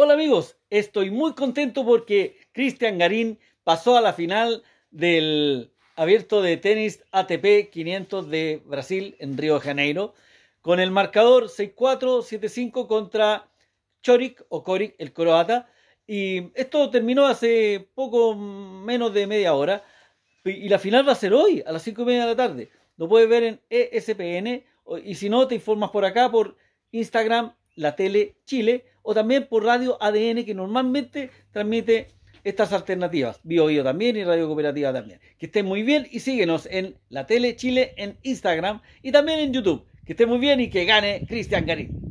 Hola amigos, estoy muy contento porque Cristian Garín pasó a la final del abierto de tenis ATP 500 de Brasil en Río de Janeiro con el marcador 6-4, 7-5 contra Choric o Coric, el croata. Y esto terminó hace poco menos de media hora. Y la final va a ser hoy, a las 5 y media de la tarde. Lo puedes ver en ESPN. Y si no, te informas por acá, por Instagram la tele Chile o también por Radio ADN que normalmente transmite estas alternativas, Bio Bio también y Radio Cooperativa también. Que estén muy bien y síguenos en la tele Chile en Instagram y también en YouTube. Que estén muy bien y que gane Cristian Garín.